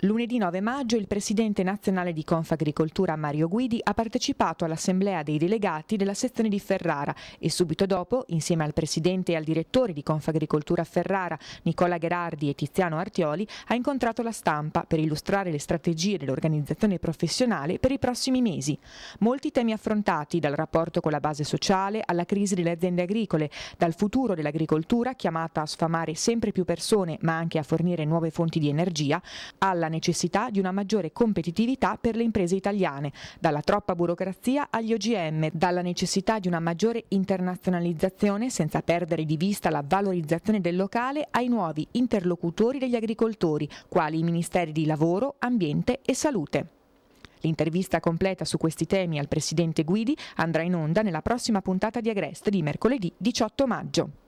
Lunedì 9 maggio il presidente nazionale di Confagricoltura Mario Guidi ha partecipato all'assemblea dei delegati della sezione di Ferrara e subito dopo, insieme al presidente e al direttore di Confagricoltura Ferrara Nicola Gherardi e Tiziano Artioli, ha incontrato la stampa per illustrare le strategie dell'organizzazione professionale per i prossimi mesi. Molti temi affrontati, dal rapporto con la base sociale alla crisi delle aziende agricole, dal futuro dell'agricoltura chiamata a sfamare sempre più persone ma anche a fornire nuove fonti di energia, alla necessità di una maggiore competitività per le imprese italiane, dalla troppa burocrazia agli OGM, dalla necessità di una maggiore internazionalizzazione senza perdere di vista la valorizzazione del locale ai nuovi interlocutori degli agricoltori, quali i Ministeri di Lavoro, Ambiente e Salute. L'intervista completa su questi temi al Presidente Guidi andrà in onda nella prossima puntata di Agrest di mercoledì 18 maggio.